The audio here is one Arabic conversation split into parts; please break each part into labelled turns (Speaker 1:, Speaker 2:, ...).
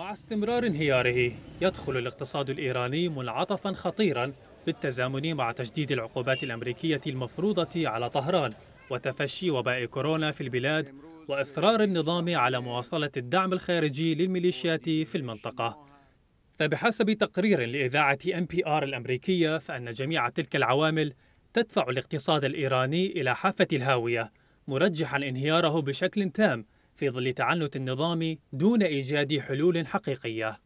Speaker 1: مع استمرار انهياره يدخل الاقتصاد الإيراني منعطفا خطيرا بالتزامن مع تجديد العقوبات الأمريكية المفروضة على طهران وتفشي وباء كورونا في البلاد وإصرار النظام على مواصلة الدعم الخارجي للميليشيات في المنطقة فبحسب تقرير لإذاعة NPR بي ار الأمريكية فإن جميع تلك العوامل تدفع الاقتصاد الإيراني إلى حافة الهاوية مرجحا انهياره بشكل تام في ظل تعنت النظام دون إيجاد حلول حقيقية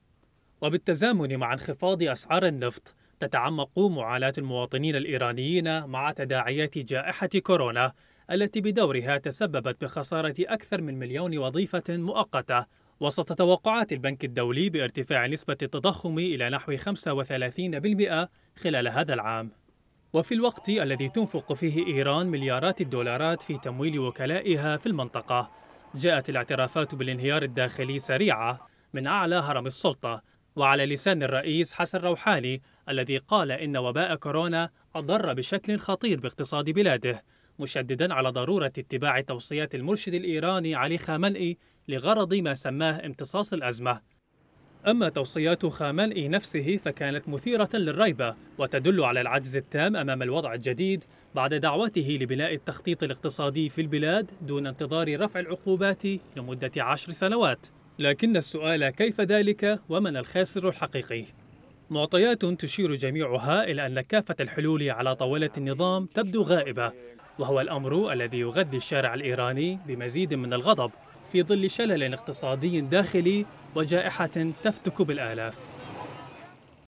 Speaker 1: وبالتزامن مع انخفاض أسعار النفط تتعمق معاناة المواطنين الإيرانيين مع تداعيات جائحة كورونا التي بدورها تسببت بخسارة أكثر من مليون وظيفة مؤقتة وسط توقعات البنك الدولي بارتفاع نسبة التضخم إلى نحو 35% خلال هذا العام وفي الوقت الذي تنفق فيه إيران مليارات الدولارات في تمويل وكلائها في المنطقة جاءت الاعترافات بالانهيار الداخلي سريعة من أعلى هرم السلطة وعلى لسان الرئيس حسن روحاني الذي قال إن وباء كورونا أضر بشكل خطير باقتصاد بلاده مشددا على ضرورة اتباع توصيات المرشد الإيراني علي خامنئي لغرض ما سماه امتصاص الأزمة أما توصيات خامنئي نفسه فكانت مثيرة للريبة وتدل على العجز التام أمام الوضع الجديد بعد دعوته لبناء التخطيط الاقتصادي في البلاد دون انتظار رفع العقوبات لمدة عشر سنوات لكن السؤال كيف ذلك ومن الخاسر الحقيقي؟ معطيات تشير جميعها إلى أن كافة الحلول على طاولة النظام تبدو غائبة وهو الأمر الذي يغذي الشارع الإيراني بمزيد من الغضب في ظل شلل اقتصادي داخلي وجائحة تفتك بالآلاف